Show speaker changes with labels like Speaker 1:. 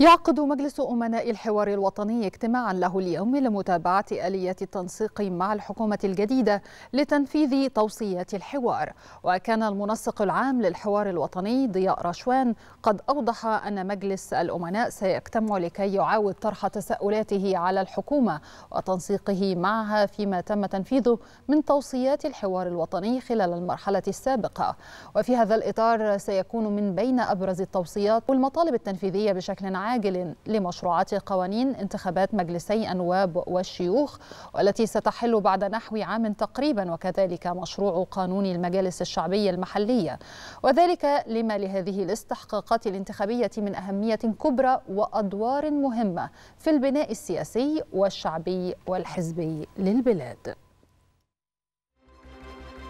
Speaker 1: يعقد مجلس أمناء الحوار الوطني اجتماعا له اليوم لمتابعة آليات التنسيق مع الحكومة الجديدة لتنفيذ توصيات الحوار وكان المنسق العام للحوار الوطني ضياء رشوان قد أوضح أن مجلس الأمناء سيجتمع لكي يعاود طرح تساؤلاته على الحكومة وتنسيقه معها فيما تم تنفيذه من توصيات الحوار الوطني خلال المرحلة السابقة وفي هذا الإطار سيكون من بين أبرز التوصيات والمطالب التنفيذية بشكل عام عاجل لمشروعات قوانين انتخابات مجلسي النواب والشيوخ والتي ستحل بعد نحو عام تقريبا وكذلك مشروع قانون المجالس الشعبية المحلية وذلك لما لهذه الاستحقاقات الانتخابية من أهمية كبرى وأدوار مهمة في البناء السياسي والشعبي والحزبي للبلاد